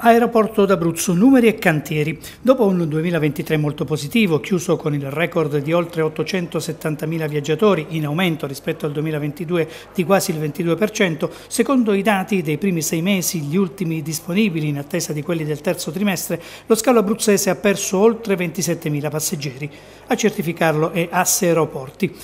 Aeroporto d'Abruzzo, numeri e cantieri. Dopo un 2023 molto positivo, chiuso con il record di oltre 870.000 viaggiatori, in aumento rispetto al 2022 di quasi il 22%, secondo i dati dei primi sei mesi, gli ultimi disponibili in attesa di quelli del terzo trimestre, lo scalo abruzzese ha perso oltre 27.000 passeggeri. A certificarlo è Asse Aeroporti.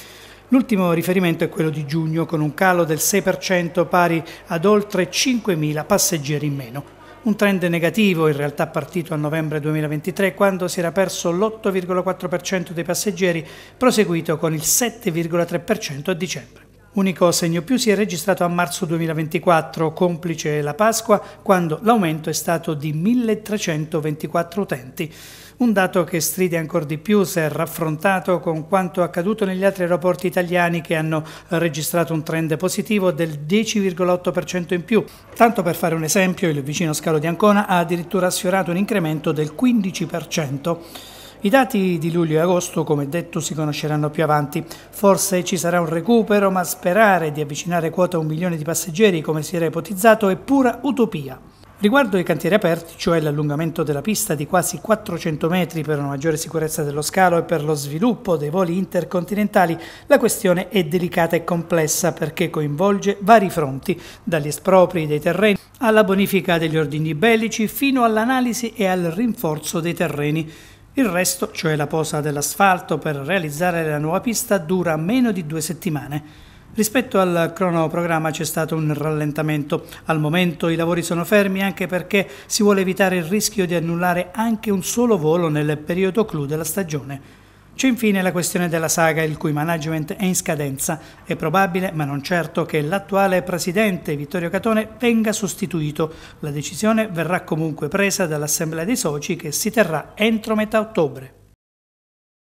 L'ultimo riferimento è quello di giugno, con un calo del 6% pari ad oltre 5.000 passeggeri in meno un trend negativo in realtà partito a novembre 2023 quando si era perso l'8,4% dei passeggeri, proseguito con il 7,3% a dicembre. Unico segno più si è registrato a marzo 2024, complice la Pasqua, quando l'aumento è stato di 1324 utenti. Un dato che stride ancora di più se raffrontato con quanto accaduto negli altri aeroporti italiani che hanno registrato un trend positivo del 10,8% in più. Tanto per fare un esempio, il vicino scalo di Ancona ha addirittura sfiorato un incremento del 15%. I dati di luglio e agosto, come detto, si conosceranno più avanti. Forse ci sarà un recupero, ma sperare di avvicinare quota a un milione di passeggeri, come si era ipotizzato, è pura utopia. Riguardo i cantieri aperti, cioè l'allungamento della pista di quasi 400 metri per una maggiore sicurezza dello scalo e per lo sviluppo dei voli intercontinentali, la questione è delicata e complessa perché coinvolge vari fronti, dagli espropri dei terreni alla bonifica degli ordini bellici fino all'analisi e al rinforzo dei terreni. Il resto, cioè la posa dell'asfalto per realizzare la nuova pista, dura meno di due settimane. Rispetto al cronoprogramma c'è stato un rallentamento. Al momento i lavori sono fermi anche perché si vuole evitare il rischio di annullare anche un solo volo nel periodo clou della stagione. C'è infine la questione della saga il cui management è in scadenza. È probabile, ma non certo, che l'attuale presidente Vittorio Catone venga sostituito. La decisione verrà comunque presa dall'Assemblea dei soci che si terrà entro metà ottobre.